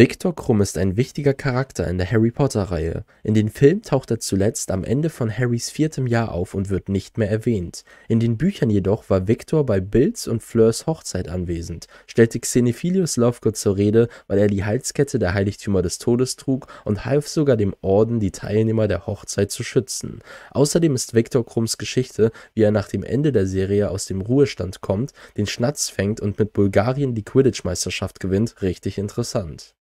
Victor Krumm ist ein wichtiger Charakter in der Harry Potter-Reihe. In den Filmen taucht er zuletzt am Ende von Harrys viertem Jahr auf und wird nicht mehr erwähnt. In den Büchern jedoch war Victor bei Bills und Fleurs Hochzeit anwesend, stellte Xenophilius Lovegood zur Rede, weil er die Halskette der Heiligtümer des Todes trug und half sogar dem Orden, die Teilnehmer der Hochzeit zu schützen. Außerdem ist Victor Krumms Geschichte, wie er nach dem Ende der Serie aus dem Ruhestand kommt, den Schnatz fängt und mit Bulgarien die Quidditch-Meisterschaft gewinnt, richtig interessant.